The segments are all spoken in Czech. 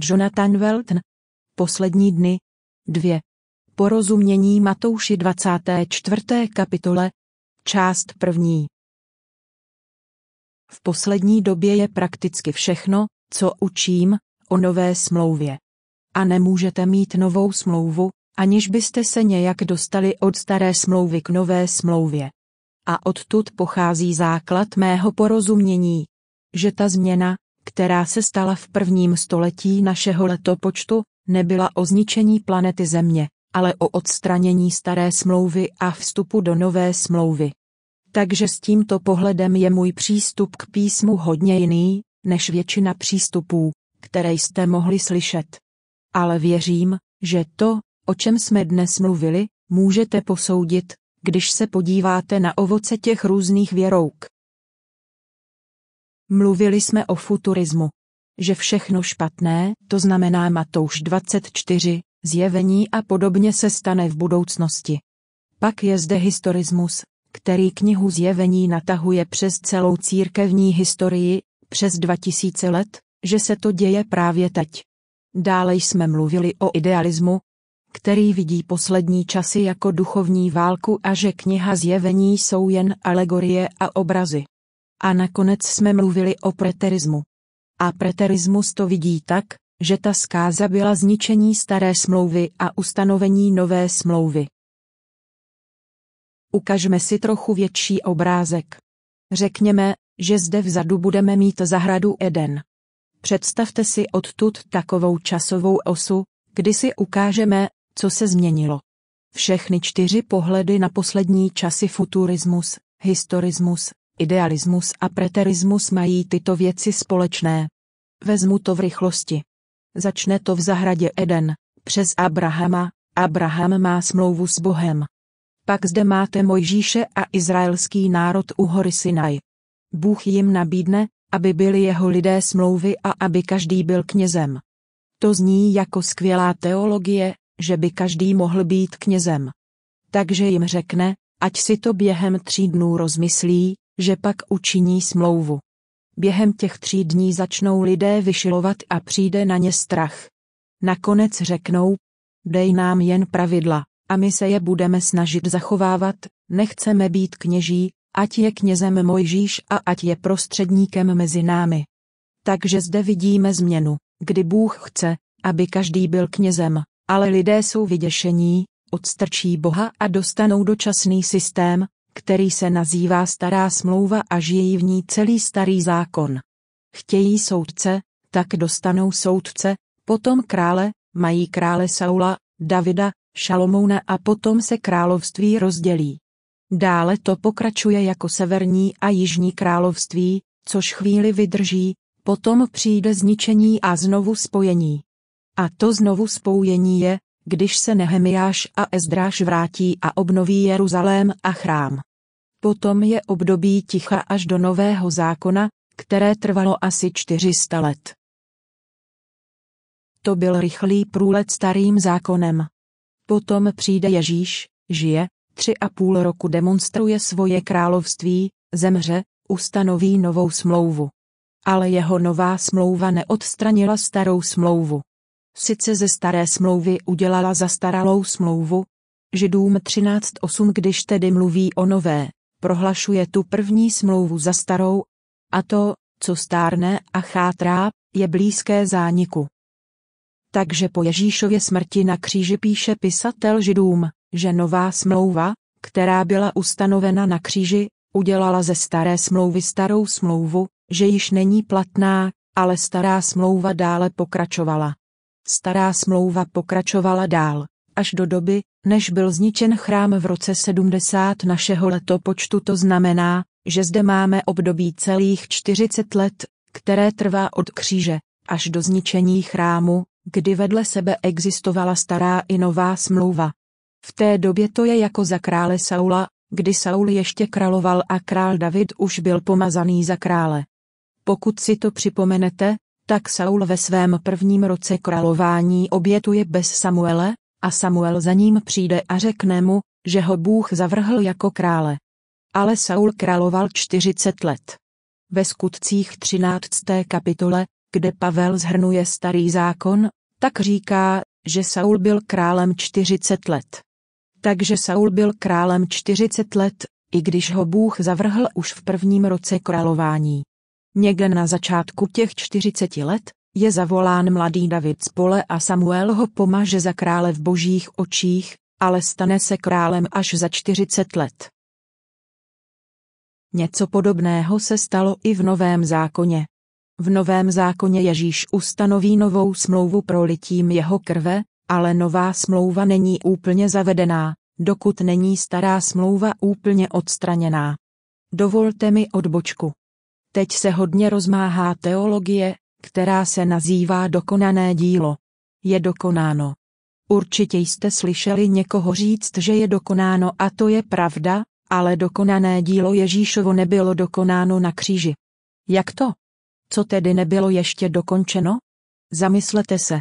Jonathan Welton. Poslední dny. 2. Porozumění Matouši 24. kapitole. Část první. V poslední době je prakticky všechno, co učím, o nové smlouvě. A nemůžete mít novou smlouvu, aniž byste se nějak dostali od staré smlouvy k nové smlouvě. A odtud pochází základ mého porozumění, že ta změna, která se stala v prvním století našeho letopočtu, nebyla o zničení planety Země, ale o odstranění staré smlouvy a vstupu do nové smlouvy. Takže s tímto pohledem je můj přístup k písmu hodně jiný, než většina přístupů, které jste mohli slyšet. Ale věřím, že to, o čem jsme dnes mluvili, můžete posoudit, když se podíváte na ovoce těch různých věrouk. Mluvili jsme o futurismu. Že všechno špatné, to znamená Matouš 24, zjevení a podobně se stane v budoucnosti. Pak je zde historismus, který knihu zjevení natahuje přes celou církevní historii, přes 2000 let, že se to děje právě teď. Dále jsme mluvili o idealismu, který vidí poslední časy jako duchovní válku a že kniha zjevení jsou jen alegorie a obrazy. A nakonec jsme mluvili o preterismu. A preterismus to vidí tak, že ta zkáza byla zničení staré smlouvy a ustanovení nové smlouvy. Ukažme si trochu větší obrázek. Řekněme, že zde vzadu budeme mít zahradu Eden. Představte si odtud takovou časovou osu, kdy si ukážeme, co se změnilo. Všechny čtyři pohledy na poslední časy futurismus, historismus, Idealismus a preterismus mají tyto věci společné. Vezmu to v rychlosti. Začne to v zahradě Eden, přes Abrahama, Abraham má smlouvu s Bohem. Pak zde máte Mojžíše a izraelský národ u hory Sinaj. Bůh jim nabídne, aby byli jeho lidé smlouvy a aby každý byl knězem. To zní jako skvělá teologie, že by každý mohl být knězem. Takže jim řekne, ať si to během tří dnů rozmyslí, že pak učiní smlouvu. Během těch tří dní začnou lidé vyšilovat a přijde na ně strach. Nakonec řeknou, dej nám jen pravidla, a my se je budeme snažit zachovávat, nechceme být kněží, ať je knězem Mojžíš a ať je prostředníkem mezi námi. Takže zde vidíme změnu, kdy Bůh chce, aby každý byl knězem, ale lidé jsou vyděšení, odstrčí Boha a dostanou dočasný systém, který se nazývá Stará smlouva a žijí v ní celý starý zákon. Chtějí soudce, tak dostanou soudce, potom krále, mají krále Saula, Davida, Šalomouna a potom se království rozdělí. Dále to pokračuje jako severní a jižní království, což chvíli vydrží, potom přijde zničení a znovu spojení. A to znovu spojení je, když se Nehemiáš a Ezdráš vrátí a obnoví Jeruzalém a chrám. Potom je období ticha až do Nového zákona, které trvalo asi 400 let. To byl rychlý průlet starým zákonem. Potom přijde Ježíš, žije, tři a půl roku demonstruje svoje království, zemře, ustanoví novou smlouvu. Ale jeho nová smlouva neodstranila starou smlouvu. Sice ze staré smlouvy udělala zastaralou smlouvu, Židům 13.8 když tedy mluví o nové, prohlašuje tu první smlouvu za starou, a to, co stárne a chátrá, je blízké zániku. Takže po Ježíšově smrti na kříži píše pisatel Židům, že nová smlouva, která byla ustanovena na kříži, udělala ze staré smlouvy starou smlouvu, že již není platná, ale stará smlouva dále pokračovala. Stará smlouva pokračovala dál až do doby, než byl zničen chrám v roce 70 našeho letopočtu. To znamená, že zde máme období celých 40 let, které trvá od kříže až do zničení chrámu, kdy vedle sebe existovala stará i nová smlouva. V té době to je jako za krále Saula, kdy Saul ještě královal a král David už byl pomazaný za krále. Pokud si to připomenete, tak Saul ve svém prvním roce králování obětuje bez Samuele, a Samuel za ním přijde a řekne mu, že ho Bůh zavrhl jako krále. Ale Saul královal 40 let. Ve skutcích 13. kapitole, kde Pavel zhrnuje starý zákon, tak říká, že Saul byl králem 40 let. Takže Saul byl králem 40 let, i když ho Bůh zavrhl už v prvním roce králování. Někde na začátku těch 40 let, je zavolán mladý David z pole a Samuel ho pomaže za krále v božích očích, ale stane se králem až za 40 let. Něco podobného se stalo i v Novém zákoně. V Novém zákoně Ježíš ustanoví novou smlouvu pro litím jeho krve, ale nová smlouva není úplně zavedená, dokud není stará smlouva úplně odstraněná. Dovolte mi odbočku. Teď se hodně rozmáhá teologie, která se nazývá dokonané dílo. Je dokonáno. Určitě jste slyšeli někoho říct, že je dokonáno a to je pravda, ale dokonané dílo Ježíšovo nebylo dokonáno na kříži. Jak to? Co tedy nebylo ještě dokončeno? Zamyslete se.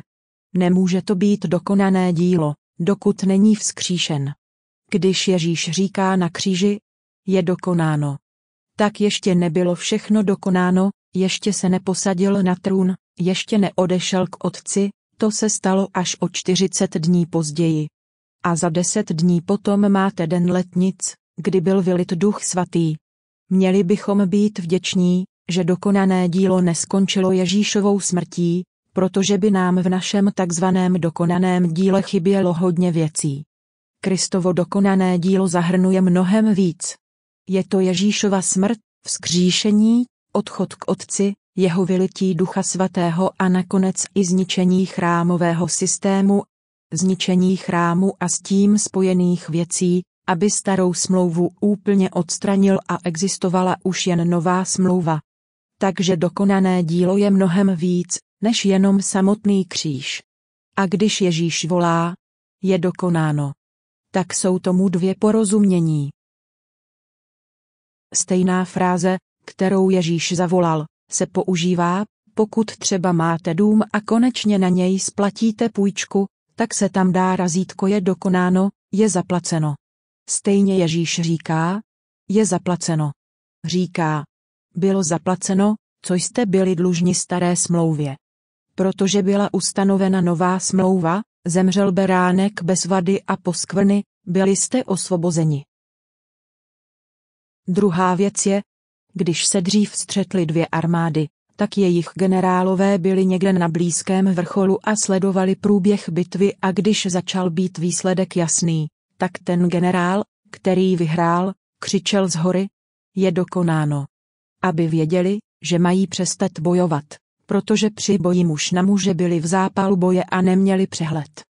Nemůže to být dokonané dílo, dokud není vzkříšen. Když Ježíš říká na kříži, je dokonáno. Tak ještě nebylo všechno dokonáno, ještě se neposadil na trůn, ještě neodešel k otci, to se stalo až o 40 dní později. A za 10 dní potom máte den letnic, kdy byl vylit duch svatý. Měli bychom být vděční, že dokonané dílo neskončilo Ježíšovou smrtí, protože by nám v našem takzvaném dokonaném díle chybělo hodně věcí. Kristovo dokonané dílo zahrnuje mnohem víc. Je to Ježíšova smrt, vzkříšení, odchod k Otci, jeho vylití Ducha Svatého a nakonec i zničení chrámového systému, zničení chrámu a s tím spojených věcí, aby starou smlouvu úplně odstranil a existovala už jen nová smlouva. Takže dokonané dílo je mnohem víc, než jenom samotný kříž. A když Ježíš volá, je dokonáno. Tak jsou tomu dvě porozumění. Stejná fráze, kterou Ježíš zavolal, se používá, pokud třeba máte dům a konečně na něj splatíte půjčku, tak se tam dá razítko je dokonáno, je zaplaceno. Stejně Ježíš říká, je zaplaceno. Říká, bylo zaplaceno, co jste byli dlužni staré smlouvě. Protože byla ustanovena nová smlouva, zemřel beránek bez vady a poskvrny, byli jste osvobozeni. Druhá věc je, když se dřív střetly dvě armády, tak jejich generálové byli někde na blízkém vrcholu a sledovali průběh bitvy a když začal být výsledek jasný, tak ten generál, který vyhrál, křičel z hory, je dokonáno. Aby věděli, že mají přestat bojovat, protože při boji muž na muže byli v zápalu boje a neměli přehled.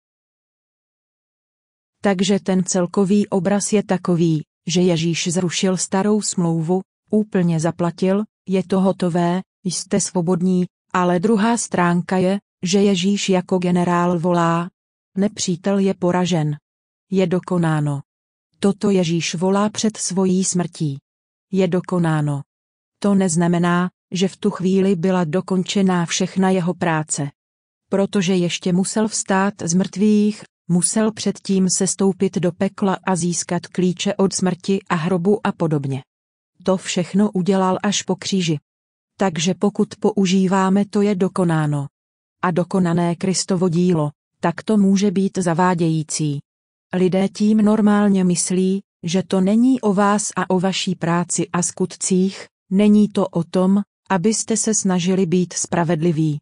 Takže ten celkový obraz je takový, že Ježíš zrušil starou smlouvu, Úplně zaplatil, je to hotové, jste svobodní, ale druhá stránka je, že Ježíš jako generál volá. Nepřítel je poražen. Je dokonáno. Toto Ježíš volá před svojí smrtí. Je dokonáno. To neznamená, že v tu chvíli byla dokončená všechna jeho práce. Protože ještě musel vstát z mrtvých, musel předtím sestoupit do pekla a získat klíče od smrti a hrobu a podobně to všechno udělal až po kříži. Takže pokud používáme to je dokonáno. A dokonané Kristovo dílo, tak to může být zavádějící. Lidé tím normálně myslí, že to není o vás a o vaší práci a skutcích, není to o tom, abyste se snažili být spravedliví.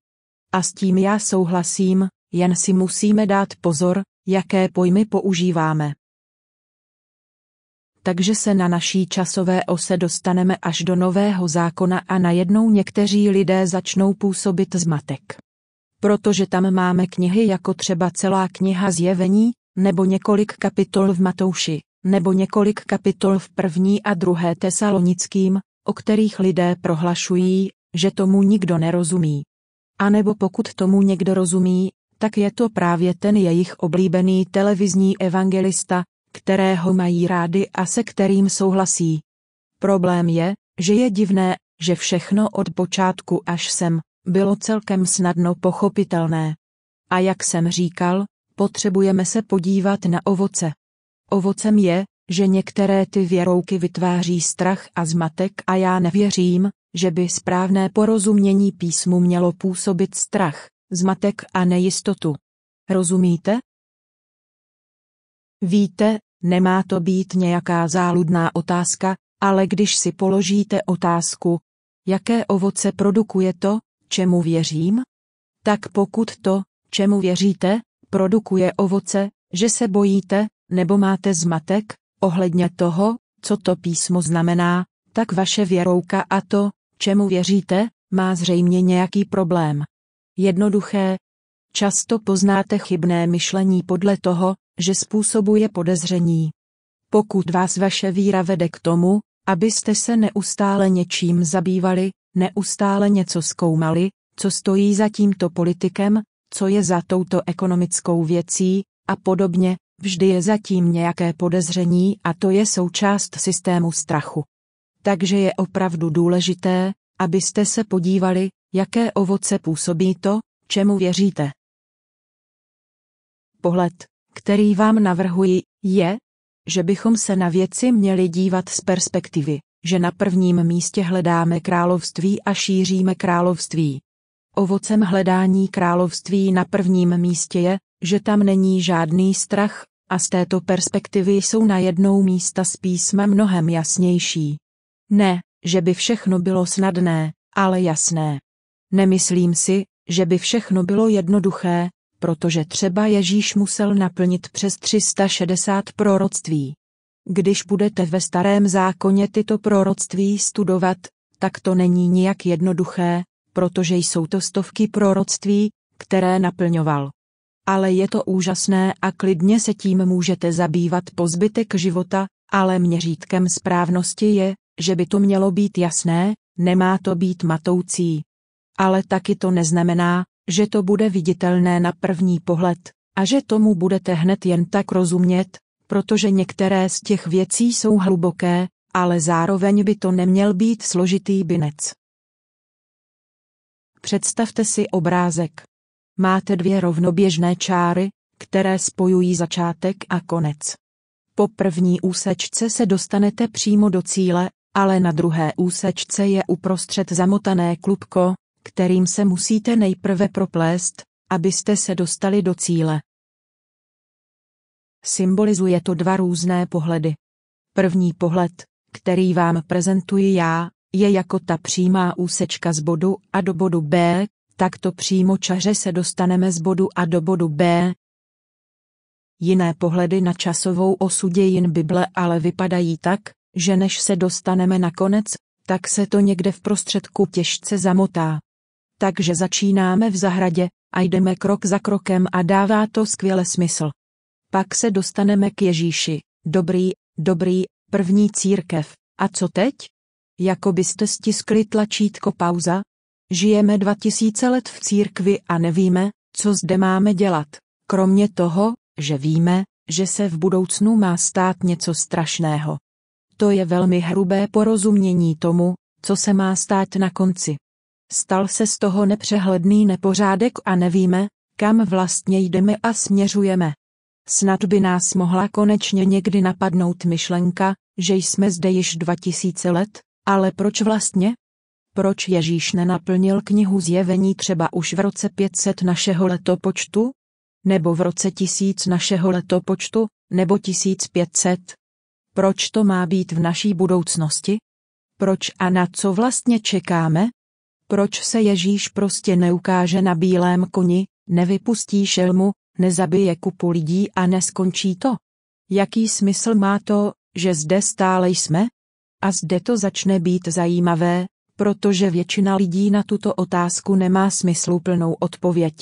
A s tím já souhlasím, jen si musíme dát pozor, jaké pojmy používáme takže se na naší časové ose dostaneme až do nového zákona a najednou někteří lidé začnou působit zmatek. Protože tam máme knihy jako třeba celá kniha zjevení, nebo několik kapitol v Matouši, nebo několik kapitol v první a druhé tesalonickým, o kterých lidé prohlašují, že tomu nikdo nerozumí. A nebo pokud tomu někdo rozumí, tak je to právě ten jejich oblíbený televizní evangelista, kterého mají rády a se kterým souhlasí. Problém je, že je divné, že všechno od počátku až sem bylo celkem snadno pochopitelné. A jak jsem říkal, potřebujeme se podívat na ovoce. Ovocem je, že některé ty věrouky vytváří strach a zmatek a já nevěřím, že by správné porozumění písmu mělo působit strach, zmatek a nejistotu. Rozumíte? Víte, nemá to být nějaká záludná otázka, ale když si položíte otázku, jaké ovoce produkuje to, čemu věřím? Tak pokud to, čemu věříte, produkuje ovoce, že se bojíte, nebo máte zmatek, ohledně toho, co to písmo znamená, tak vaše věrouka a to, čemu věříte, má zřejmě nějaký problém. Jednoduché. Často poznáte chybné myšlení podle toho, že způsobuje podezření. Pokud vás vaše víra vede k tomu, abyste se neustále něčím zabývali, neustále něco zkoumali, co stojí za tímto politikem, co je za touto ekonomickou věcí a podobně, vždy je zatím nějaké podezření a to je součást systému strachu. Takže je opravdu důležité, abyste se podívali, jaké ovoce působí to, čemu věříte. Pohled který vám navrhuji, je, že bychom se na věci měli dívat z perspektivy, že na prvním místě hledáme království a šíříme království. Ovocem hledání království na prvním místě je, že tam není žádný strach, a z této perspektivy jsou jednou místa s písmem mnohem jasnější. Ne, že by všechno bylo snadné, ale jasné. Nemyslím si, že by všechno bylo jednoduché, protože třeba Ježíš musel naplnit přes 360 proroctví. Když budete ve starém zákoně tyto proroctví studovat, tak to není nijak jednoduché, protože jsou to stovky proroctví, které naplňoval. Ale je to úžasné a klidně se tím můžete zabývat po zbytek života, ale měřítkem správnosti je, že by to mělo být jasné, nemá to být matoucí. Ale taky to neznamená, že to bude viditelné na první pohled a že tomu budete hned jen tak rozumět, protože některé z těch věcí jsou hluboké, ale zároveň by to neměl být složitý binec. Představte si obrázek. Máte dvě rovnoběžné čáry, které spojují začátek a konec. Po první úsečce se dostanete přímo do cíle, ale na druhé úsečce je uprostřed zamotané klubko, kterým se musíte nejprve proplést, abyste se dostali do cíle. Symbolizuje to dva různé pohledy. První pohled, který vám prezentuji já, je jako ta přímá úsečka z bodu A do bodu B, takto přímo čaře se dostaneme z bodu A do bodu B. Jiné pohledy na časovou osu dějin Bible ale vypadají tak, že než se dostaneme na konec, tak se to někde v prostředku těžce zamotá. Takže začínáme v zahradě a jdeme krok za krokem a dává to skvěle smysl. Pak se dostaneme k Ježíši. Dobrý, dobrý, první církev. A co teď? Jako byste stiskli tlačítko pauza? Žijeme 2000 let v církvi a nevíme, co zde máme dělat. Kromě toho, že víme, že se v budoucnu má stát něco strašného. To je velmi hrubé porozumění tomu, co se má stát na konci. Stal se z toho nepřehledný nepořádek a nevíme, kam vlastně jdeme a směřujeme. Snad by nás mohla konečně někdy napadnout myšlenka, že jsme zde již 2000 let, ale proč vlastně? Proč Ježíš nenaplnil knihu zjevení třeba už v roce 500 našeho letopočtu? Nebo v roce 1000 našeho letopočtu, nebo 1500? Proč to má být v naší budoucnosti? Proč a na co vlastně čekáme? Proč se Ježíš prostě neukáže na bílém koni, nevypustí šelmu, nezabije kupu lidí a neskončí to? Jaký smysl má to, že zde stále jsme? A zde to začne být zajímavé, protože většina lidí na tuto otázku nemá smysluplnou odpověď.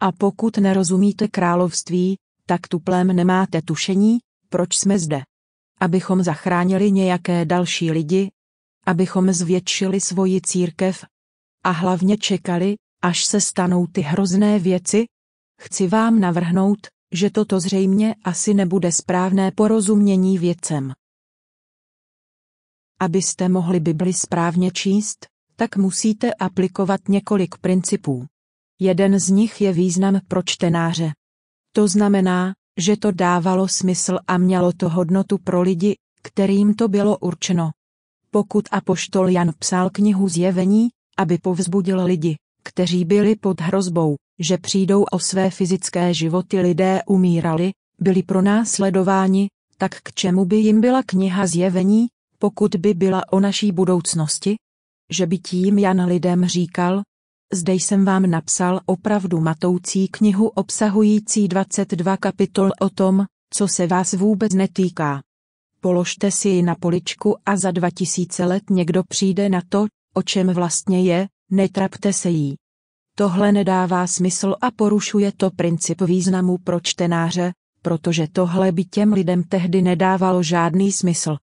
A pokud nerozumíte království, tak tuplem nemáte tušení, proč jsme zde. Abychom zachránili nějaké další lidi, abychom zvětšili svoji církev, a hlavně čekali, až se stanou ty hrozné věci? Chci vám navrhnout, že toto zřejmě asi nebude správné porozumění věcem. Abyste mohli Bibli správně číst, tak musíte aplikovat několik principů. Jeden z nich je význam pro čtenáře. To znamená, že to dávalo smysl a mělo to hodnotu pro lidi, kterým to bylo určeno. Pokud apoštol Jan psal knihu zjevení, aby povzbudil lidi, kteří byli pod hrozbou, že přijdou o své fyzické životy lidé umírali, byli pronásledováni, tak k čemu by jim byla kniha zjevení, pokud by byla o naší budoucnosti? Že by tím Jan lidem říkal, zde jsem vám napsal opravdu matoucí knihu obsahující 22 kapitol o tom, co se vás vůbec netýká. Položte si ji na poličku a za 2000 let někdo přijde na to, o čem vlastně je, netrapte se jí. Tohle nedává smysl a porušuje to princip významu pro čtenáře, protože tohle by těm lidem tehdy nedávalo žádný smysl.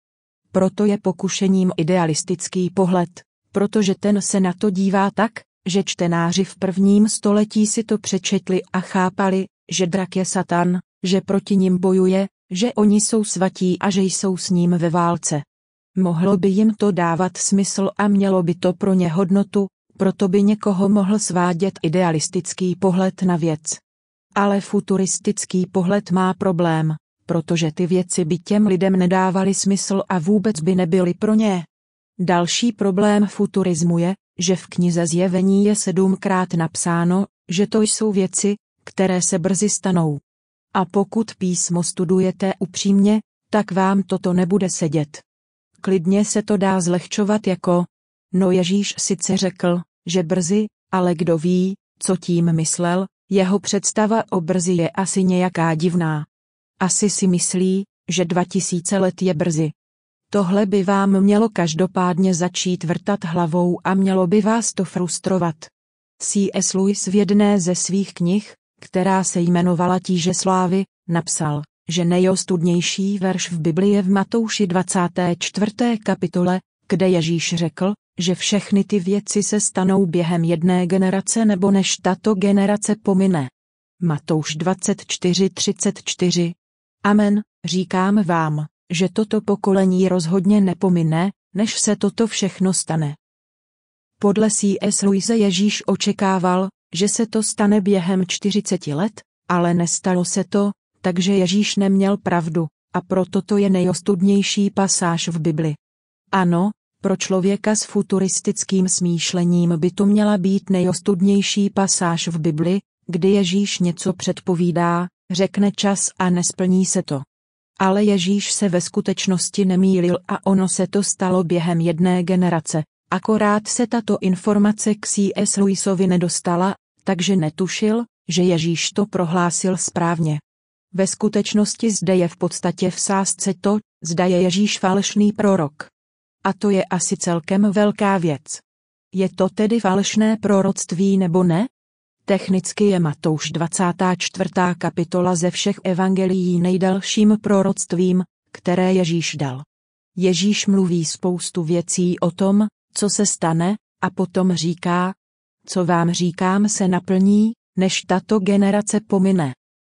Proto je pokušením idealistický pohled, protože ten se na to dívá tak, že čtenáři v prvním století si to přečetli a chápali, že drak je satan, že proti ním bojuje, že oni jsou svatí a že jsou s ním ve válce. Mohlo by jim to dávat smysl a mělo by to pro ně hodnotu, proto by někoho mohl svádět idealistický pohled na věc. Ale futuristický pohled má problém, protože ty věci by těm lidem nedávaly smysl a vůbec by nebyly pro ně. Další problém futurismu je, že v knize Zjevení je sedmkrát napsáno, že to jsou věci, které se brzy stanou. A pokud písmo studujete upřímně, tak vám toto nebude sedět. Klidně se to dá zlehčovat jako, no Ježíš sice řekl, že brzy, ale kdo ví, co tím myslel, jeho představa o brzy je asi nějaká divná. Asi si myslí, že 2000 let je brzy. Tohle by vám mělo každopádně začít vrtat hlavou a mělo by vás to frustrovat. C.S. Lewis v jedné ze svých knih, která se jmenovala Tíže slávy, napsal, že nejostudnější verš v Bibli je v Matouši 24. kapitole, kde Ježíš řekl, že všechny ty věci se stanou během jedné generace nebo než tato generace pomine. Matouš 24:34 Amen, říkám vám, že toto pokolení rozhodně nepomine, než se toto všechno stane. Podle C.S. Louise Ježíš očekával, že se to stane během 40 let, ale nestalo se to, takže Ježíš neměl pravdu, a proto to je nejostudnější pasáž v Bibli. Ano, pro člověka s futuristickým smýšlením by to měla být nejostudnější pasáž v Bibli, kdy Ježíš něco předpovídá, řekne čas a nesplní se to. Ale Ježíš se ve skutečnosti nemýlil a ono se to stalo během jedné generace. Akorát se tato informace k C.S. Lewisovi nedostala, takže netušil, že Ježíš to prohlásil správně. Ve skutečnosti zde je v podstatě v sázce to, zda je Ježíš falešný prorok. A to je asi celkem velká věc. Je to tedy falešné proroctví nebo ne? Technicky je Matouš 24. kapitola ze všech evangelií nejdelším proroctvím, které Ježíš dal. Ježíš mluví spoustu věcí o tom, co se stane, a potom říká, co vám říkám se naplní, než tato generace pomine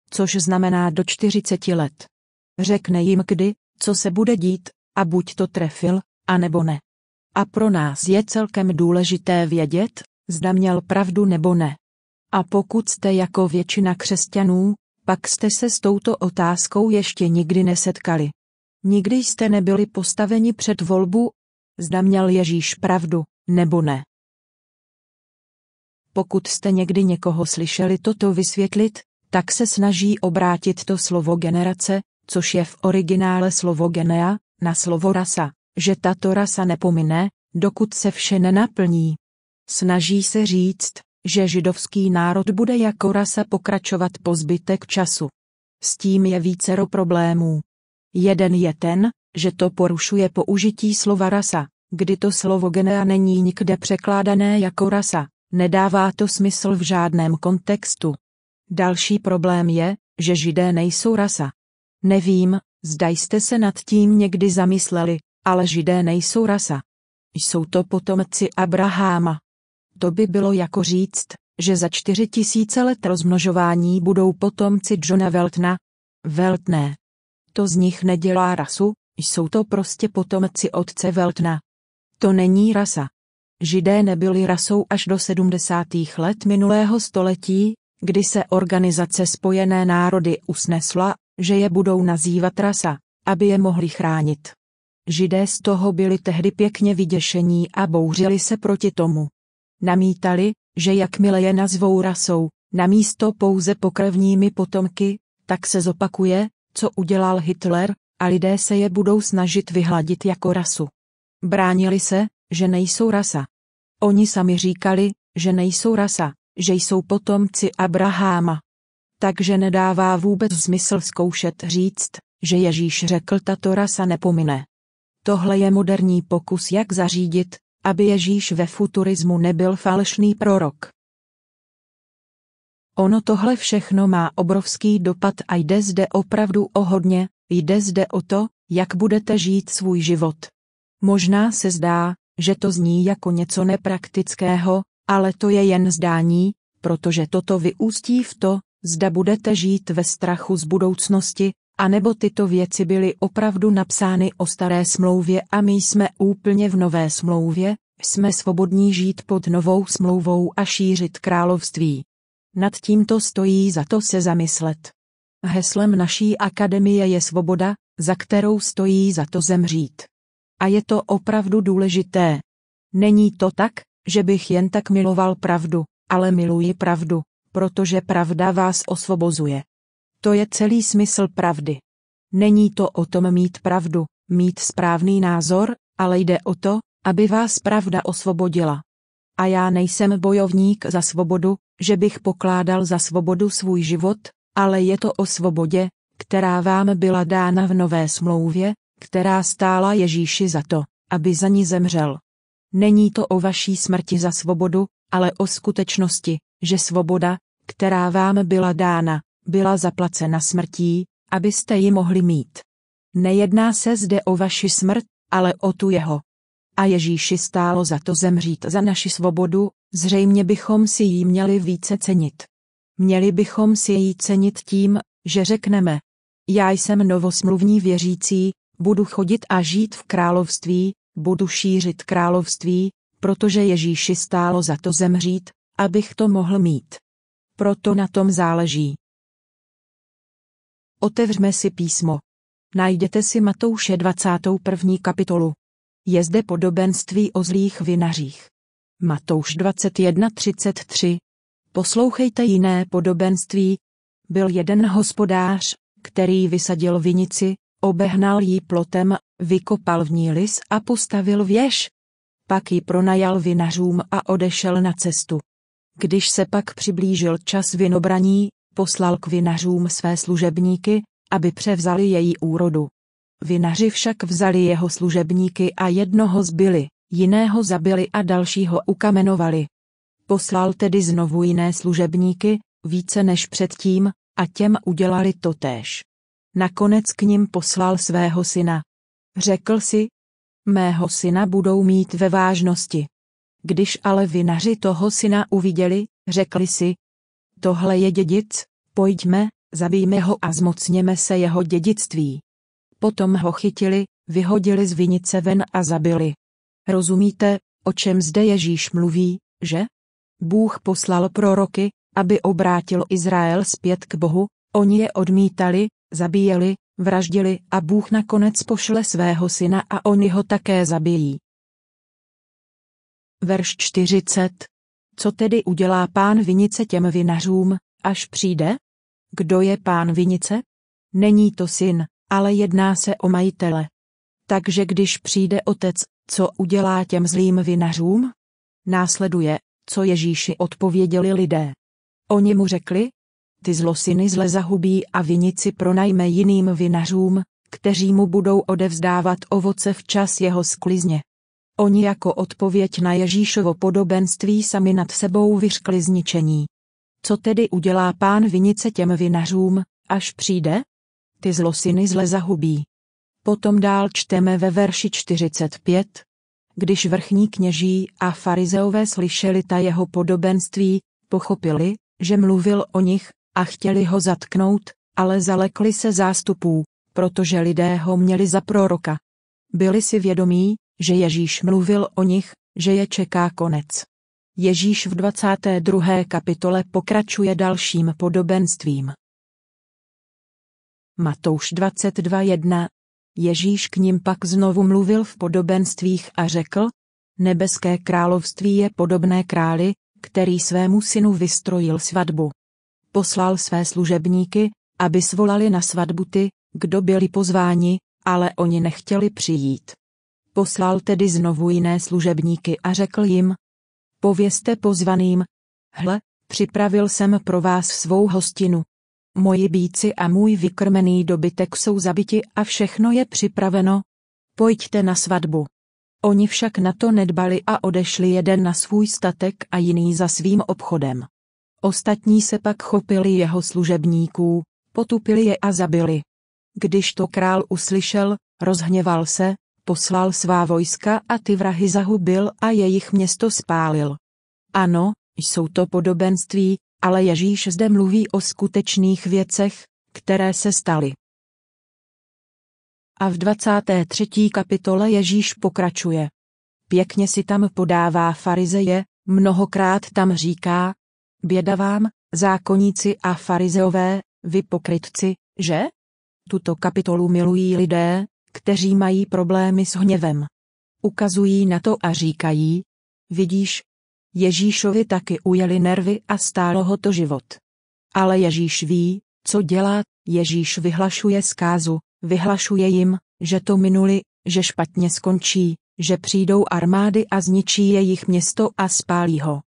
což znamená do 40 let. Řekne jim kdy, co se bude dít, a buď to trefil, anebo ne. A pro nás je celkem důležité vědět, zda měl pravdu nebo ne. A pokud jste jako většina křesťanů, pak jste se s touto otázkou ještě nikdy nesetkali. Nikdy jste nebyli postaveni před volbu, zda měl Ježíš pravdu, nebo ne. Pokud jste někdy někoho slyšeli toto vysvětlit, tak se snaží obrátit to slovo generace, což je v originále slovo genea, na slovo rasa, že tato rasa nepomine, dokud se vše nenaplní. Snaží se říct, že židovský národ bude jako rasa pokračovat po zbytek času. S tím je vícero problémů. Jeden je ten, že to porušuje použití slova rasa, kdy to slovo genea není nikde překládané jako rasa, nedává to smysl v žádném kontextu. Další problém je, že židé nejsou rasa. Nevím, zda jste se nad tím někdy zamysleli, ale židé nejsou rasa. Jsou to potomci Abraháma. To by bylo jako říct, že za čtyři tisíce let rozmnožování budou potomci Johna Veltna. Veltné. To z nich nedělá rasu, jsou to prostě potomci otce Veltna. To není rasa. Židé nebyli rasou až do 70. let minulého století, kdy se Organizace spojené národy usnesla, že je budou nazývat rasa, aby je mohli chránit. Židé z toho byli tehdy pěkně vyděšení a bouřili se proti tomu. Namítali, že jakmile je nazvou rasou, namísto pouze pokrevními potomky, tak se zopakuje, co udělal Hitler, a lidé se je budou snažit vyhladit jako rasu. Bránili se, že nejsou rasa. Oni sami říkali, že nejsou rasa, že jsou potomci Abraháma. Takže nedává vůbec smysl zkoušet říct, že Ježíš řekl tato rasa nepomine. Tohle je moderní pokus jak zařídit, aby Ježíš ve futurismu nebyl falešný prorok. Ono tohle všechno má obrovský dopad a jde zde opravdu o hodně, jde zde o to, jak budete žít svůj život. Možná se zdá, že to zní jako něco nepraktického, ale to je jen zdání, protože toto vyústí v to, zda budete žít ve strachu z budoucnosti, anebo tyto věci byly opravdu napsány o staré smlouvě a my jsme úplně v nové smlouvě, jsme svobodní žít pod novou smlouvou a šířit království. Nad tímto stojí za to se zamyslet. Heslem naší akademie je svoboda, za kterou stojí za to zemřít. A je to opravdu důležité. Není to tak, že bych jen tak miloval pravdu, ale miluji pravdu, protože pravda vás osvobozuje. To je celý smysl pravdy. Není to o tom mít pravdu, mít správný názor, ale jde o to, aby vás pravda osvobodila. A já nejsem bojovník za svobodu, že bych pokládal za svobodu svůj život, ale je to o svobodě, která vám byla dána v nové smlouvě, která stála Ježíši za to, aby za ní zemřel. Není to o vaší smrti za svobodu, ale o skutečnosti, že svoboda, která vám byla dána, byla zaplacena smrtí, abyste ji mohli mít. Nejedná se zde o vaši smrt, ale o tu jeho. A Ježíši stálo za to zemřít za naši svobodu, zřejmě bychom si ji měli více cenit. Měli bychom si ji cenit tím, že řekneme, já jsem novosmluvní věřící, budu chodit a žít v království, budu šířit království, protože Ježíši stálo za to zemřít, abych to mohl mít. Proto na tom záleží. Otevřme si písmo. Najděte si Matouše 21. kapitolu. Je zde podobenství o zlých vinařích. Matouš 21.33. Poslouchejte jiné podobenství. Byl jeden hospodář, který vysadil vinici, Obehnal ji plotem, vykopal v ní lis a postavil věž. Pak ji pronajal vinařům a odešel na cestu. Když se pak přiblížil čas vinobraní, poslal k vinařům své služebníky, aby převzali její úrodu. Vinaři však vzali jeho služebníky a jednoho zbyli, jiného zabili a dalšího ukamenovali. Poslal tedy znovu jiné služebníky, více než předtím, a těm udělali totéž. Nakonec k ním poslal svého syna. Řekl si, mého syna budou mít ve vážnosti. Když ale vinaři toho syna uviděli, řekli si, tohle je dědic, pojďme, zabijme ho a zmocněme se jeho dědictví. Potom ho chytili, vyhodili z vinice ven a zabili. Rozumíte, o čem zde Ježíš mluví, že? Bůh poslal proroky, aby obrátil Izrael zpět k Bohu, oni je odmítali, Zabíjeli, vraždili a Bůh nakonec pošle svého syna a oni ho také zabijí. Verš 40. Co tedy udělá pán vinice těm vinařům, až přijde? Kdo je pán vinice? Není to syn, ale jedná se o majitele. Takže když přijde otec, co udělá těm zlým vinařům? Následuje, co Ježíši odpověděli lidé. Oni mu řekli, ty zlosiny zle zahubí a vinici pronajme jiným vinařům, kteří mu budou odevzdávat ovoce v čas jeho sklizně. Oni jako odpověď na Ježíšovo podobenství sami nad sebou vyřkli zničení. Co tedy udělá pán vinice těm vinařům, až přijde? Ty zlosiny zle zahubí. Potom dál čteme ve verši 45. Když vrchní kněží a farizeové slyšeli ta jeho podobenství, pochopili, že mluvil o nich a chtěli ho zatknout, ale zalekli se zástupů, protože lidé ho měli za proroka. Byli si vědomí, že Ježíš mluvil o nich, že je čeká konec. Ježíš v 22. kapitole pokračuje dalším podobenstvím. Matouš 22.1 Ježíš k ním pak znovu mluvil v podobenstvích a řekl, Nebeské království je podobné králi, který svému synu vystrojil svatbu poslal své služebníky, aby svolali na svatbu ty, kdo byli pozváni, ale oni nechtěli přijít. Poslal tedy znovu jiné služebníky a řekl jim, povězte pozvaným, hle, připravil jsem pro vás svou hostinu. Moji bíci a můj vykrmený dobytek jsou zabiti a všechno je připraveno. Pojďte na svatbu. Oni však na to nedbali a odešli jeden na svůj statek a jiný za svým obchodem. Ostatní se pak chopili jeho služebníků, potupili je a zabili. Když to král uslyšel, rozhněval se, poslal svá vojska a ty vrahy zahubil a jejich město spálil. Ano, jsou to podobenství, ale Ježíš zde mluví o skutečných věcech, které se staly. A v 23. kapitole Ježíš pokračuje. Pěkně si tam podává farizeje, mnohokrát tam říká, Běda vám, zákonníci a farizeové, vy pokrytci, že? Tuto kapitolu milují lidé, kteří mají problémy s hněvem. Ukazují na to a říkají, vidíš, Ježíšovi taky ujeli nervy a stálo ho to život. Ale Ježíš ví, co dělá, Ježíš vyhlašuje zkázu, vyhlašuje jim, že to minuli, že špatně skončí, že přijdou armády a zničí jejich město a spálí ho.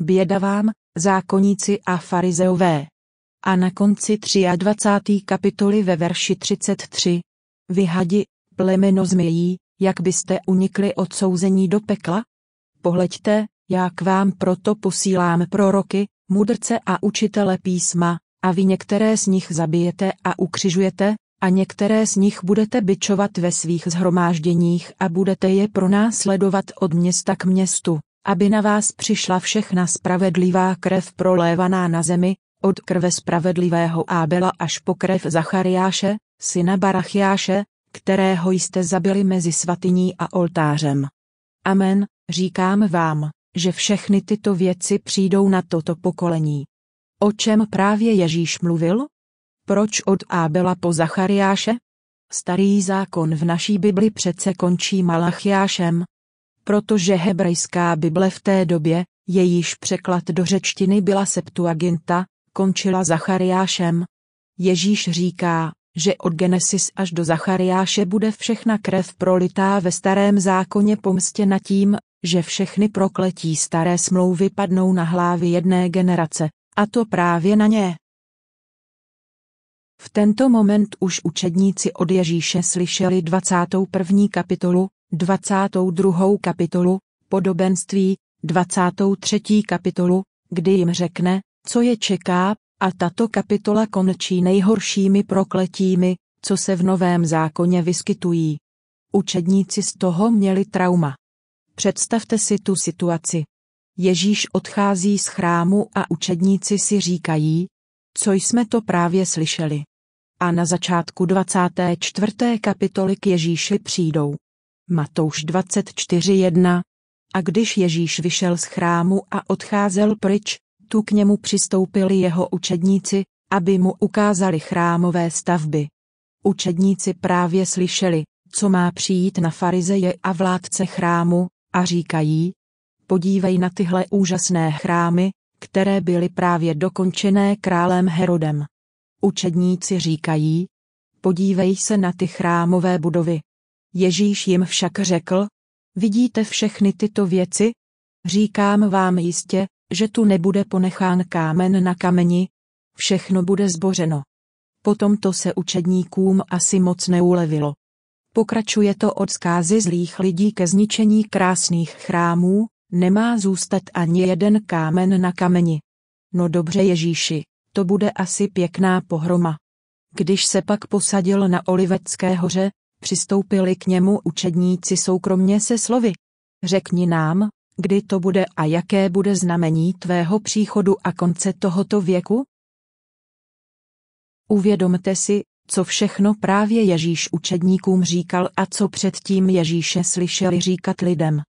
Běda vám, zákonníci a farizeové. A na konci 23. kapitoly ve verši 33. Vyhadi, plemeno změjí, jak byste unikli odsouzení do pekla? Pohleďte, já k vám proto posílám proroky, mudrce a učitele písma, a vy některé z nich zabijete a ukřižujete, a některé z nich budete byčovat ve svých zhromážděních a budete je pronásledovat od města k městu, aby na vás přišla všechna spravedlivá krev prolévaná na zemi, od krve spravedlivého Ábela až po krev Zachariáše, syna Barachiáše, kterého jste zabili mezi svatyní a oltářem. Amen, říkám vám, že všechny tyto věci přijdou na toto pokolení. O čem právě Ježíš mluvil? Proč od Ábela po Zachariáše? Starý zákon v naší Bibli přece končí Malachiášem, protože hebrejská Bible v té době, jejíž překlad do řečtiny byla Septuaginta, končila Zachariášem. Ježíš říká, že od Genesis až do Zachariáše bude všechna krev prolitá ve starém zákoně pomstěna tím, že všechny prokletí staré smlouvy padnou na hlávy jedné generace, a to právě na ně. V tento moment už učedníci od Ježíše slyšeli 21. kapitolu, 22. kapitolu, podobenství, 23. kapitolu, kdy jim řekne, co je čeká, a tato kapitola končí nejhoršími prokletími, co se v Novém zákoně vyskytují. Učedníci z toho měli trauma. Představte si tu situaci. Ježíš odchází z chrámu a učedníci si říkají, co jsme to právě slyšeli. A na začátku 24. kapitoly k Ježíši přijdou. Matouš 24.1 A když Ježíš vyšel z chrámu a odcházel pryč, tu k němu přistoupili jeho učedníci, aby mu ukázali chrámové stavby. Učedníci právě slyšeli, co má přijít na farizeje a vládce chrámu, a říkají, podívej na tyhle úžasné chrámy, které byly právě dokončené králem Herodem. Učedníci říkají, podívej se na ty chrámové budovy, Ježíš jim však řekl, vidíte všechny tyto věci? Říkám vám jistě, že tu nebude ponechán kámen na kameni, všechno bude zbořeno. Potom to se učedníkům asi moc neulevilo. Pokračuje to od zkázy zlých lidí ke zničení krásných chrámů, nemá zůstat ani jeden kámen na kameni. No dobře Ježíši, to bude asi pěkná pohroma. Když se pak posadil na Olivecké hoře, Přistoupili k němu učedníci soukromně se slovy. Řekni nám, kdy to bude a jaké bude znamení tvého příchodu a konce tohoto věku? Uvědomte si, co všechno právě Ježíš učedníkům říkal a co předtím Ježíše slyšeli říkat lidem.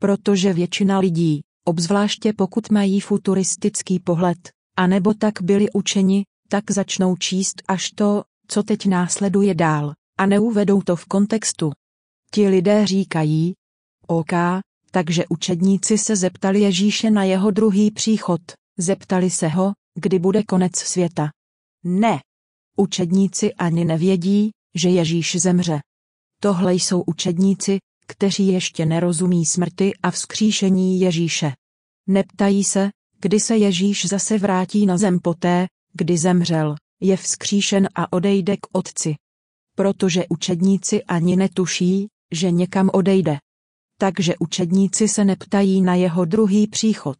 Protože většina lidí, obzvláště pokud mají futuristický pohled, anebo tak byli učeni, tak začnou číst až to, co teď následuje dál a neuvedou to v kontextu. Ti lidé říkají, OK, takže učedníci se zeptali Ježíše na jeho druhý příchod, zeptali se ho, kdy bude konec světa. Ne. Učedníci ani nevědí, že Ježíš zemře. Tohle jsou učedníci, kteří ještě nerozumí smrti a vzkříšení Ježíše. Neptají se, kdy se Ježíš zase vrátí na zem poté, kdy zemřel, je vzkříšen a odejde k Otci protože učedníci ani netuší, že někam odejde. Takže učedníci se neptají na jeho druhý příchod.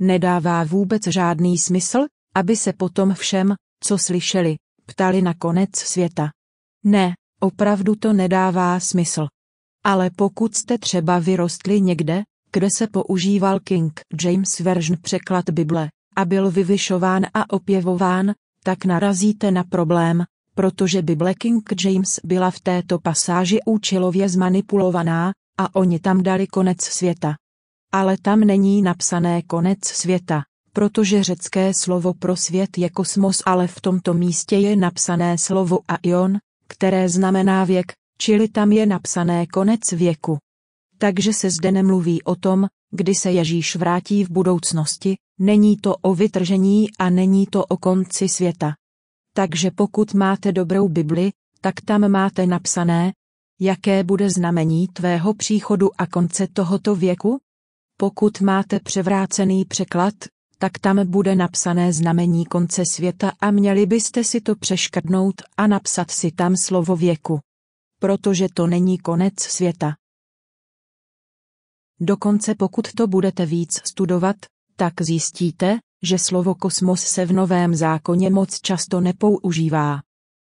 Nedává vůbec žádný smysl, aby se potom všem, co slyšeli, ptali na konec světa. Ne, opravdu to nedává smysl. Ale pokud jste třeba vyrostli někde, kde se používal King James Version překlad Bible, a byl vyvyšován a opěvován, tak narazíte na problém, protože Bible King James byla v této pasáži účelově zmanipulovaná, a oni tam dali konec světa. Ale tam není napsané konec světa, protože řecké slovo pro svět je kosmos, ale v tomto místě je napsané slovo aion, které znamená věk, čili tam je napsané konec věku. Takže se zde nemluví o tom, kdy se Ježíš vrátí v budoucnosti, není to o vytržení a není to o konci světa. Takže pokud máte dobrou Bibli, tak tam máte napsané, jaké bude znamení tvého příchodu a konce tohoto věku? Pokud máte převrácený překlad, tak tam bude napsané znamení konce světa a měli byste si to přeškrtnout a napsat si tam slovo věku. Protože to není konec světa. Dokonce pokud to budete víc studovat, tak zjistíte, že slovo kosmos se v Novém zákoně moc často nepoužívá.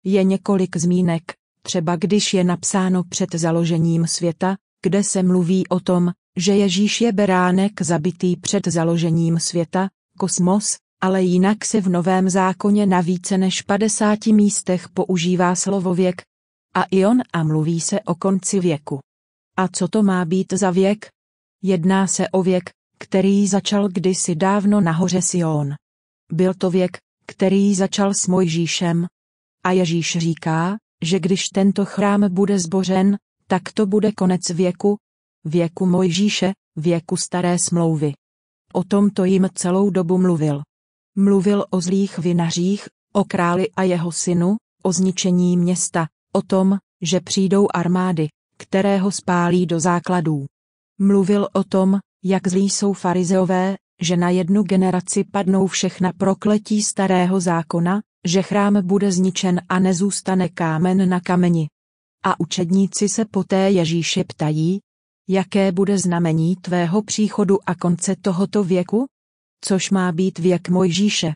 Je několik zmínek, třeba když je napsáno před založením světa, kde se mluví o tom, že Ježíš je beránek zabitý před založením světa, kosmos, ale jinak se v Novém zákoně na více než 50 místech používá slovo věk. A i on a mluví se o konci věku. A co to má být za věk? Jedná se o věk, který začal kdysi dávno nahoře Sion. Byl to věk, který začal s Mojžíšem. A Ježíš říká, že když tento chrám bude zbořen, tak to bude konec věku, věku Mojžíše, věku staré smlouvy. O tom to jim celou dobu mluvil. Mluvil o zlých vinařích, o králi a jeho synu, o zničení města, o tom, že přijdou armády, které ho spálí do základů. Mluvil o tom, jak zlí jsou farizeové, že na jednu generaci padnou všechna prokletí starého zákona, že chrám bude zničen a nezůstane kámen na kameni. A učedníci se poté Ježíše ptají, jaké bude znamení tvého příchodu a konce tohoto věku? Což má být věk Mojžíše.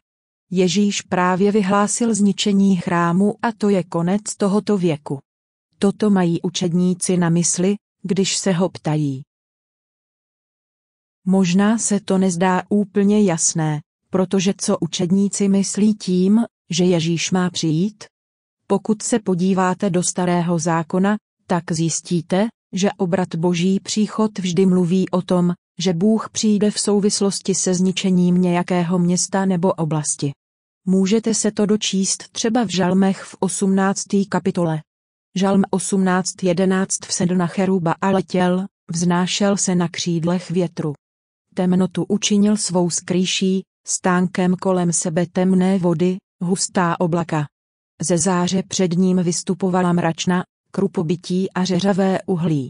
Ježíš právě vyhlásil zničení chrámu a to je konec tohoto věku. Toto mají učedníci na mysli, když se ho ptají. Možná se to nezdá úplně jasné, protože co učedníci myslí tím, že Ježíš má přijít? Pokud se podíváte do starého zákona, tak zjistíte, že obrat boží příchod vždy mluví o tom, že Bůh přijde v souvislosti se zničením nějakého města nebo oblasti. Můžete se to dočíst třeba v Žalmech v 18. kapitole. Žalm 18.11 Vsedl na cheruba a letěl, vznášel se na křídlech větru temnotu učinil svou skrýší, stánkem kolem sebe temné vody, hustá oblaka. Ze záře před ním vystupovala mračna, krupobytí a řeřavé uhlí.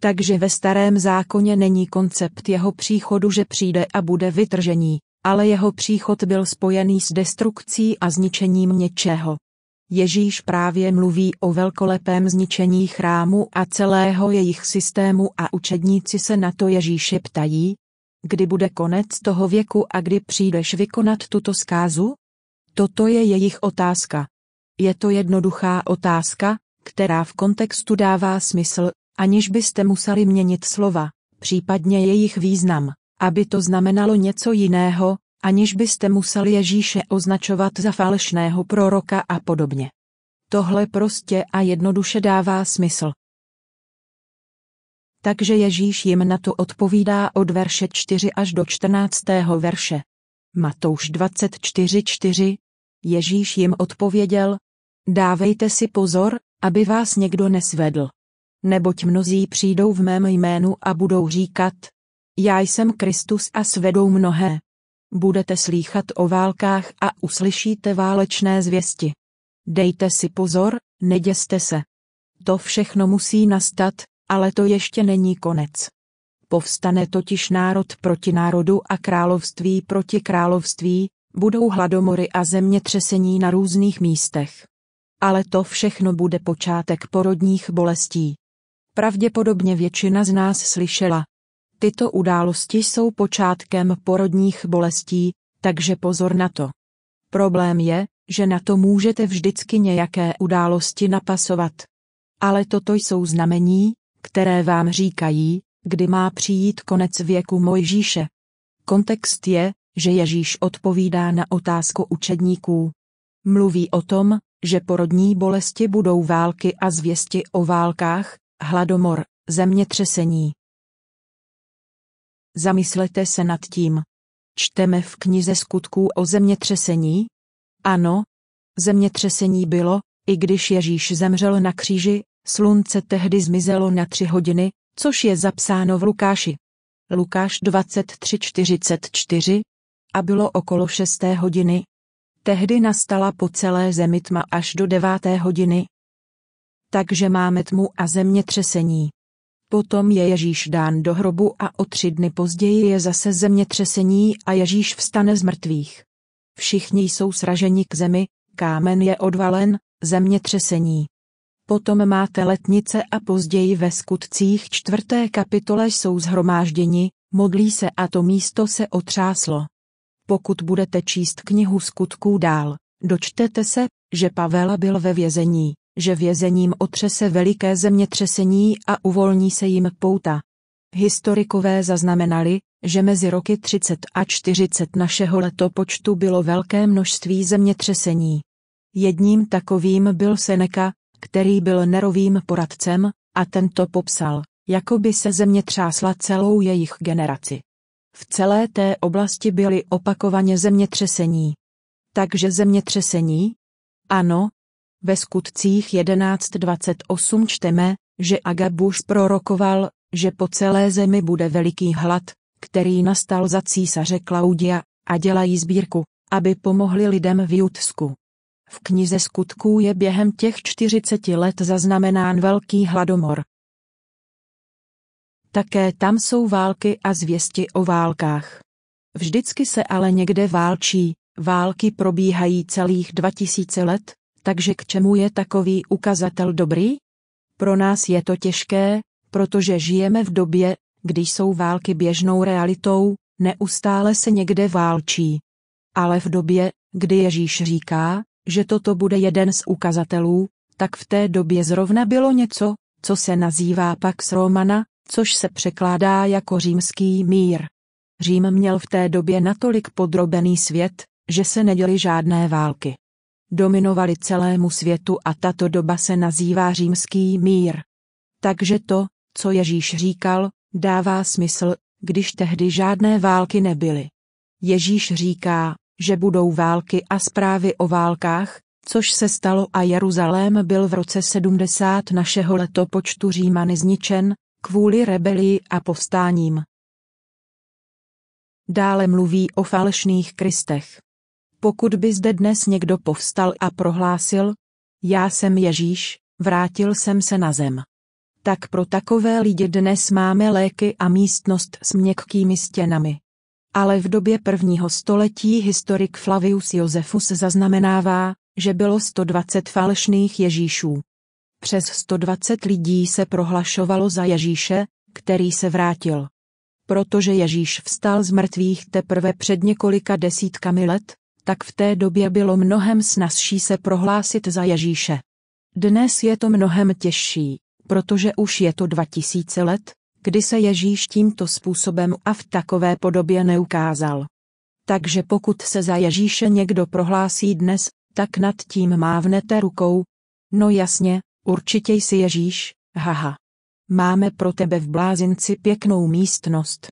Takže ve starém zákoně není koncept jeho příchodu, že přijde a bude vytržení, ale jeho příchod byl spojený s destrukcí a zničením něčeho. Ježíš právě mluví o velkolepém zničení chrámu a celého jejich systému a učedníci se na to Ježíše ptají, kdy bude konec toho věku a kdy přijdeš vykonat tuto zkázu? Toto je jejich otázka. Je to jednoduchá otázka, která v kontextu dává smysl, aniž byste museli měnit slova, případně jejich význam, aby to znamenalo něco jiného, aniž byste museli Ježíše označovat za falešného proroka a podobně. Tohle prostě a jednoduše dává smysl. Takže Ježíš jim na to odpovídá od verše 4 až do 14. verše. Matouš 24.4. Ježíš jim odpověděl, dávejte si pozor, aby vás někdo nesvedl. Neboť mnozí přijdou v mém jménu a budou říkat, já jsem Kristus a svedou mnohé. Budete slýchat o válkách a uslyšíte válečné zvěsti. Dejte si pozor, neděste se. To všechno musí nastat, ale to ještě není konec. Povstane totiž národ proti národu a království proti království, budou hladomory a zemětřesení na různých místech. Ale to všechno bude počátek porodních bolestí. Pravděpodobně většina z nás slyšela, Tyto události jsou počátkem porodních bolestí, takže pozor na to. Problém je, že na to můžete vždycky nějaké události napasovat. Ale toto jsou znamení, které vám říkají, kdy má přijít konec věku Mojžíše. Kontext je, že Ježíš odpovídá na otázku učedníků. Mluví o tom, že porodní bolesti budou války a zvěsti o válkách, hladomor, zemětřesení. Zamyslete se nad tím. Čteme v knize skutků o zemětřesení? Ano. Zemětřesení bylo, i když Ježíš zemřel na kříži, slunce tehdy zmizelo na tři hodiny, což je zapsáno v Lukáši. Lukáš 23.44 a bylo okolo šesté hodiny. Tehdy nastala po celé zemi tma až do deváté hodiny. Takže máme tmu a zemětřesení. Potom je Ježíš dán do hrobu a o tři dny později je zase zemětřesení a Ježíš vstane z mrtvých. Všichni jsou sraženi k zemi, kámen je odvalen, zemětřesení. Potom máte letnice a později ve skutcích čtvrté kapitole jsou zhromážděni, modlí se a to místo se otřáslo. Pokud budete číst knihu skutků dál, dočtete se, že Pavel byl ve vězení že vězením otřese veliké zemětřesení a uvolní se jim pouta. Historikové zaznamenali, že mezi roky 30 a 40 našeho letopočtu bylo velké množství zemětřesení. Jedním takovým byl Seneca, který byl nerovým poradcem, a tento popsal, jako by se země třásla celou jejich generaci. V celé té oblasti byly opakovaně zemětřesení. Takže zemětřesení? Ano, ve skutcích 11.28 čteme, že Agabuš prorokoval, že po celé zemi bude veliký hlad, který nastal za císaře Klaudia, a dělají sbírku, aby pomohli lidem v Jutsku. V knize skutků je během těch 40 let zaznamenán velký hladomor. Také tam jsou války a zvěsti o válkách. Vždycky se ale někde válčí, války probíhají celých 2000 let, takže k čemu je takový ukazatel dobrý? Pro nás je to těžké, protože žijeme v době, kdy jsou války běžnou realitou, neustále se někde válčí. Ale v době, kdy Ježíš říká, že toto bude jeden z ukazatelů, tak v té době zrovna bylo něco, co se nazývá Pax Romana, což se překládá jako římský mír. Řím měl v té době natolik podrobený svět, že se neděly žádné války dominovali celému světu a tato doba se nazývá římský mír. Takže to, co Ježíš říkal, dává smysl, když tehdy žádné války nebyly. Ježíš říká, že budou války a zprávy o válkách, což se stalo a Jeruzalém byl v roce 70 našeho letopočtu Římany zničen, kvůli rebelii a povstáním. Dále mluví o falešných kristech. Pokud by zde dnes někdo povstal a prohlásil, já jsem Ježíš, vrátil jsem se na zem. Tak pro takové lidi dnes máme léky a místnost s měkkými stěnami. Ale v době prvního století historik Flavius Josefus zaznamenává, že bylo 120 falešných Ježíšů. Přes 120 lidí se prohlašovalo za Ježíše, který se vrátil. Protože Ježíš vstal z mrtvých teprve před několika desítkami let, tak v té době bylo mnohem snazší se prohlásit za Ježíše. Dnes je to mnohem těžší, protože už je to 2000 let, kdy se Ježíš tímto způsobem a v takové podobě neukázal. Takže pokud se za Ježíše někdo prohlásí dnes, tak nad tím mávnete rukou. No jasně, určitě jsi Ježíš, haha. Máme pro tebe v blázinci pěknou místnost.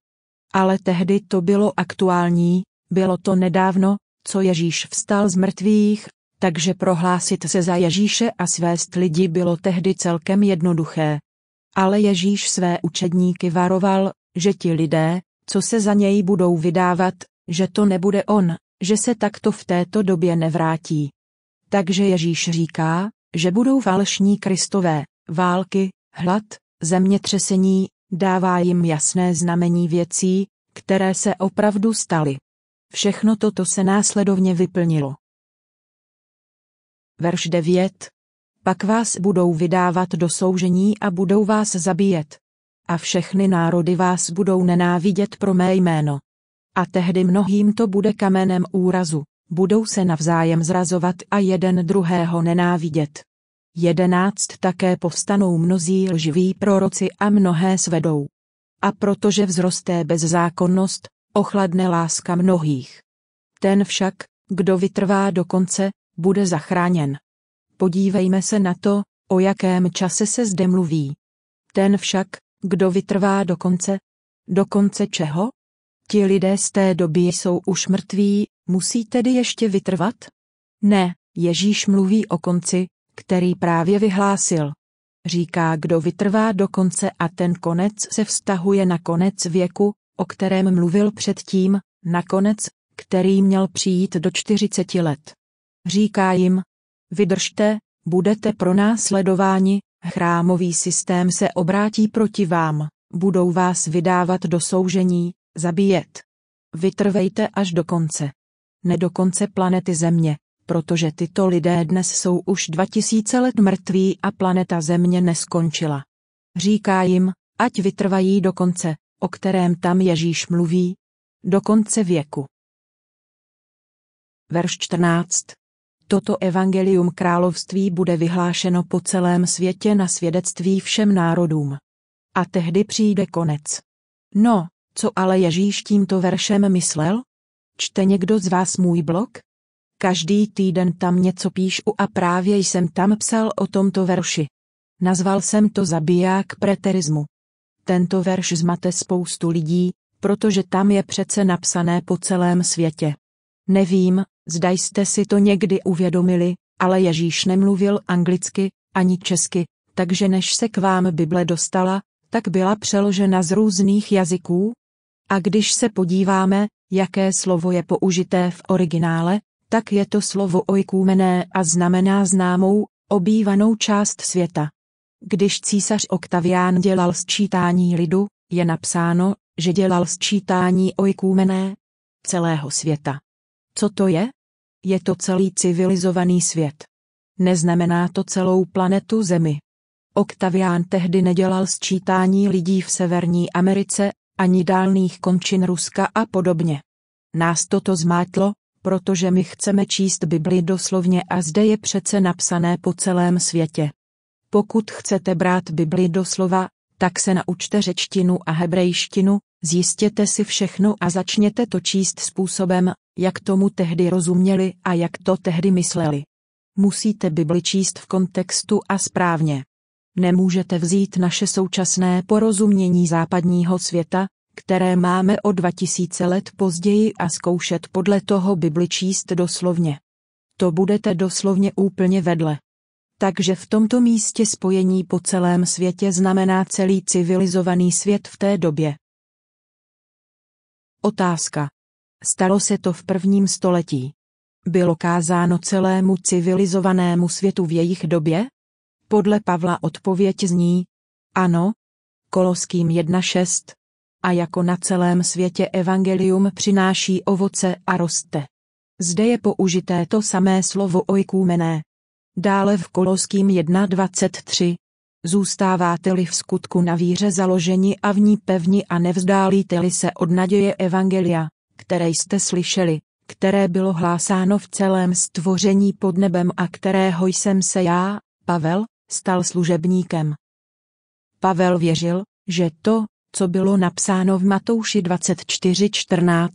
Ale tehdy to bylo aktuální, bylo to nedávno, co Ježíš vstal z mrtvých, takže prohlásit se za Ježíše a svést lidi bylo tehdy celkem jednoduché. Ale Ježíš své učedníky varoval, že ti lidé, co se za něj budou vydávat, že to nebude on, že se takto v této době nevrátí. Takže Ježíš říká, že budou falešní kristové, války, hlad, zemětřesení, dává jim jasné znamení věcí, které se opravdu staly. Všechno toto se následovně vyplnilo. Verš 9. Pak vás budou vydávat do soužení a budou vás zabíjet. A všechny národy vás budou nenávidět pro mé jméno. A tehdy mnohým to bude kamenem úrazu, budou se navzájem zrazovat a jeden druhého nenávidět. Jedenáct také povstanou mnozí lživí proroci a mnohé svedou. A protože vzroste bezzákonnost, ochladne láska mnohých. Ten však, kdo vytrvá do konce, bude zachráněn. Podívejme se na to, o jakém čase se zde mluví. Ten však, kdo vytrvá do konce? Do konce čeho? Ti lidé z té doby jsou už mrtví, musí tedy ještě vytrvat? Ne, Ježíš mluví o konci, který právě vyhlásil. Říká, kdo vytrvá do konce a ten konec se vztahuje na konec věku, o kterém mluvil předtím, nakonec, který měl přijít do 40 let. Říká jim, vydržte, budete pronásledováni, chrámový systém se obrátí proti vám, budou vás vydávat do soužení, zabíjet. Vytrvejte až do konce. Ne do konce planety Země, protože tyto lidé dnes jsou už 2000 let mrtví a planeta Země neskončila. Říká jim, ať vytrvají do konce, o kterém tam Ježíš mluví, do konce věku. Verš 14. Toto evangelium království bude vyhlášeno po celém světě na svědectví všem národům. A tehdy přijde konec. No, co ale Ježíš tímto veršem myslel? Čte někdo z vás můj blog? Každý týden tam něco píšu a právě jsem tam psal o tomto verši. Nazval jsem to zabiják preterismu. Tento verš zmate spoustu lidí, protože tam je přece napsané po celém světě. Nevím, zda jste si to někdy uvědomili, ale Ježíš nemluvil anglicky ani česky, takže než se k vám Bible dostala, tak byla přeložena z různých jazyků. A když se podíváme, jaké slovo je použité v originále, tak je to slovo ojkůmené a znamená známou, obývanou část světa. Když císař Oktavián dělal sčítání lidu, je napsáno, že dělal sčítání ojkůmené celého světa. Co to je? Je to celý civilizovaný svět. Neznamená to celou planetu Zemi. Oktavián tehdy nedělal sčítání lidí v Severní Americe, ani dálných končin Ruska a podobně. Nás toto zmátlo, protože my chceme číst Bibli doslovně a zde je přece napsané po celém světě. Pokud chcete brát Bibli doslova, tak se naučte řečtinu a hebrejštinu, zjistěte si všechno a začněte to číst způsobem, jak tomu tehdy rozuměli a jak to tehdy mysleli. Musíte Bibli číst v kontextu a správně. Nemůžete vzít naše současné porozumění západního světa, které máme o 2000 let později a zkoušet podle toho Bibli číst doslovně. To budete doslovně úplně vedle takže v tomto místě spojení po celém světě znamená celý civilizovaný svět v té době. Otázka. Stalo se to v prvním století. Bylo kázáno celému civilizovanému světu v jejich době? Podle Pavla odpověď zní, ano, Koloským 1.6. A jako na celém světě evangelium přináší ovoce a roste. Zde je použité to samé slovo ojkůmené. Dále v Koloským 1.23. Zůstáváte-li v skutku na víře založeni a v ní pevni a nevzdálíte-li se od naděje Evangelia, které jste slyšeli, které bylo hlásáno v celém stvoření pod nebem a kterého jsem se já, Pavel, stal služebníkem. Pavel věřil, že to, co bylo napsáno v Matouši 24.14,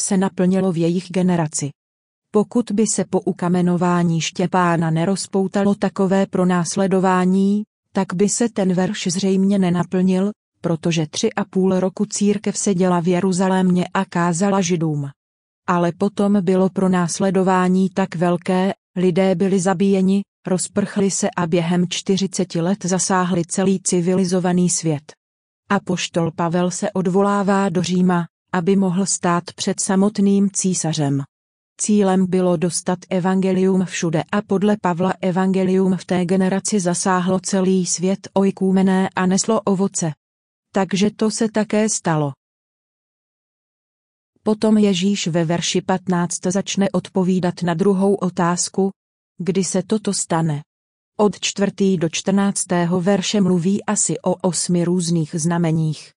se naplnilo v jejich generaci. Pokud by se po ukamenování Štěpána nerozpoutalo takové pronásledování, tak by se ten verš zřejmě nenaplnil, protože tři a půl roku církev seděla v Jeruzalémě a kázala židům. Ale potom bylo pronásledování tak velké, lidé byli zabíjeni, rozprchli se a během 40 let zasáhli celý civilizovaný svět. Apoštol Pavel se odvolává do Říma, aby mohl stát před samotným císařem. Cílem bylo dostat evangelium všude a podle Pavla evangelium v té generaci zasáhlo celý svět ojkůmené a neslo ovoce. Takže to se také stalo. Potom Ježíš ve verši 15 začne odpovídat na druhou otázku, kdy se toto stane. Od čtvrtý do čtrnáctého verše mluví asi o osmi různých znameních.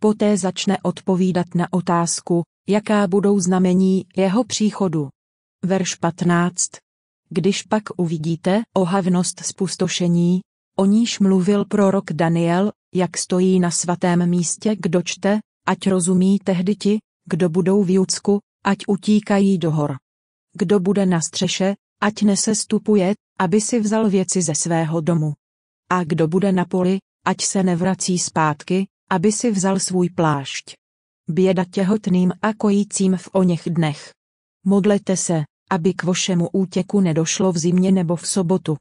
Poté začne odpovídat na otázku, Jaká budou znamení jeho příchodu? Verš 15. Když pak uvidíte ohavnost spustošení, o níž mluvil prorok Daniel, jak stojí na svatém místě, kdo čte, ať rozumí tehdy ti, kdo budou v Judsku, ať utíkají do hor. Kdo bude na střeše, ať nesestupuje, aby si vzal věci ze svého domu. A kdo bude na poli, ať se nevrací zpátky, aby si vzal svůj plášť běda těhotným a kojícím v oněch dnech. Modlete se, aby k vašemu útěku nedošlo v zimě nebo v sobotu.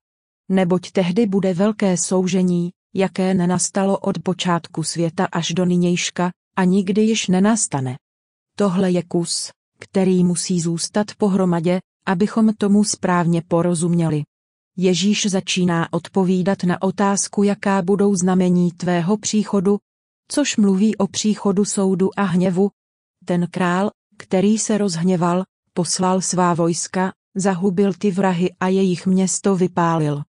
Neboť tehdy bude velké soužení, jaké nenastalo od počátku světa až do nynějška, a nikdy již nenastane. Tohle je kus, který musí zůstat pohromadě, abychom tomu správně porozuměli. Ježíš začíná odpovídat na otázku, jaká budou znamení tvého příchodu, což mluví o příchodu soudu a hněvu. Ten král, který se rozhněval, poslal svá vojska, zahubil ty vrahy a jejich město vypálil.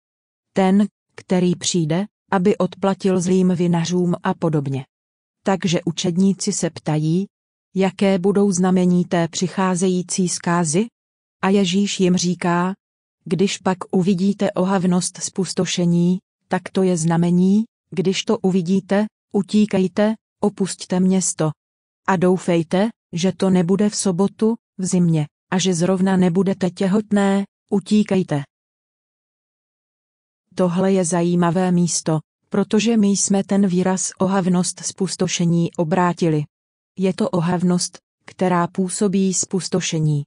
Ten, který přijde, aby odplatil zlým vinařům a podobně. Takže učedníci se ptají, jaké budou znamení té přicházející zkázy? A Ježíš jim říká, když pak uvidíte ohavnost spustošení, tak to je znamení, když to uvidíte, Utíkejte, opusťte město. A doufejte, že to nebude v sobotu, v zimě, a že zrovna nebudete těhotné, utíkejte. Tohle je zajímavé místo, protože my jsme ten výraz ohavnost spustošení obrátili. Je to ohavnost, která působí spustošení.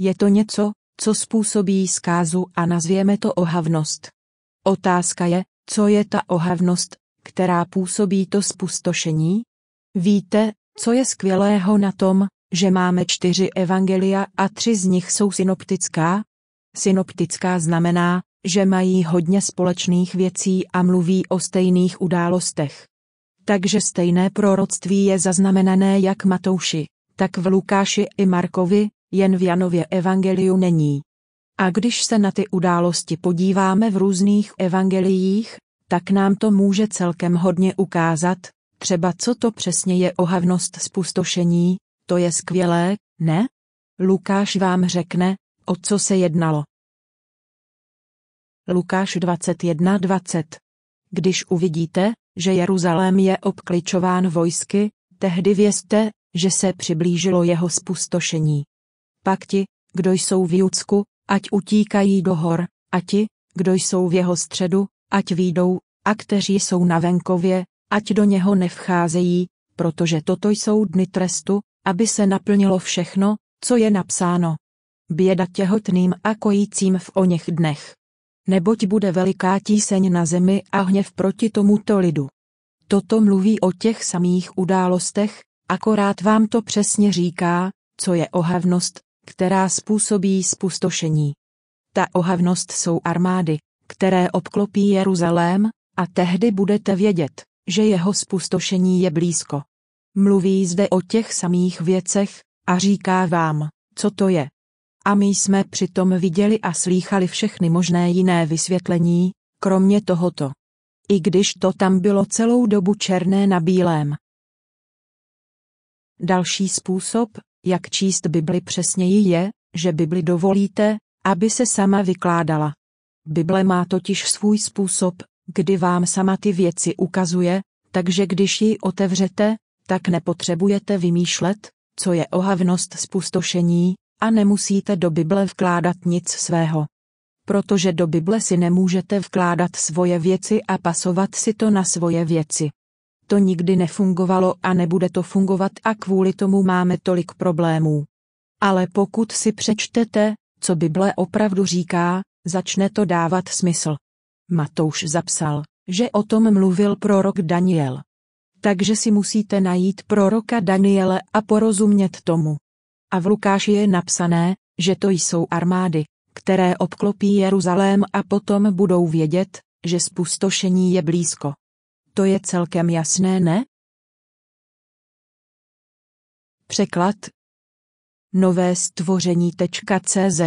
Je to něco, co způsobí zkázu a nazvěme to ohavnost. Otázka je, co je ta ohavnost, která působí to spustošení? Víte, co je skvělého na tom, že máme čtyři evangelia a tři z nich jsou synoptická? Synoptická znamená, že mají hodně společných věcí a mluví o stejných událostech. Takže stejné proroctví je zaznamenané jak Matouši, tak v Lukáši i Markovi, jen v Janově evangeliu není. A když se na ty události podíváme v různých evangeliích, tak nám to může celkem hodně ukázat, třeba co to přesně je ohavnost spustošení, to je skvělé, ne? Lukáš vám řekne, o co se jednalo. Lukáš 21.20 Když uvidíte, že Jeruzalém je obkličován vojsky, tehdy vězte, že se přiblížilo jeho spustošení. Pak ti, kdo jsou v Judsku, ať utíkají do hor, a ti, kdo jsou v jeho středu, ať výjdou, a kteří jsou na venkově, ať do něho nevcházejí, protože toto jsou dny trestu, aby se naplnilo všechno, co je napsáno. Běda těhotným a kojícím v oněch dnech. Neboť bude veliká tíseň na zemi a hněv proti tomuto lidu. Toto mluví o těch samých událostech, akorát vám to přesně říká, co je ohavnost, která způsobí spustošení. Ta ohavnost jsou armády, které obklopí Jeruzalém, a tehdy budete vědět, že jeho spustošení je blízko. Mluví zde o těch samých věcech a říká vám, co to je. A my jsme přitom viděli a slýchali všechny možné jiné vysvětlení, kromě tohoto. I když to tam bylo celou dobu černé na bílém. Další způsob, jak číst Bibli přesněji je, že Bibli dovolíte, aby se sama vykládala. Bible má totiž svůj způsob, kdy vám sama ty věci ukazuje, takže když ji otevřete, tak nepotřebujete vymýšlet, co je ohavnost spustošení, a nemusíte do Bible vkládat nic svého. Protože do Bible si nemůžete vkládat svoje věci a pasovat si to na svoje věci. To nikdy nefungovalo a nebude to fungovat a kvůli tomu máme tolik problémů. Ale pokud si přečtete, co Bible opravdu říká, začne to dávat smysl. Matouš zapsal, že o tom mluvil prorok Daniel. Takže si musíte najít proroka Daniele a porozumět tomu. A v Lukáši je napsané, že to jsou armády, které obklopí Jeruzalém a potom budou vědět, že spustošení je blízko. To je celkem jasné, ne? Překlad Nové stvoření.cz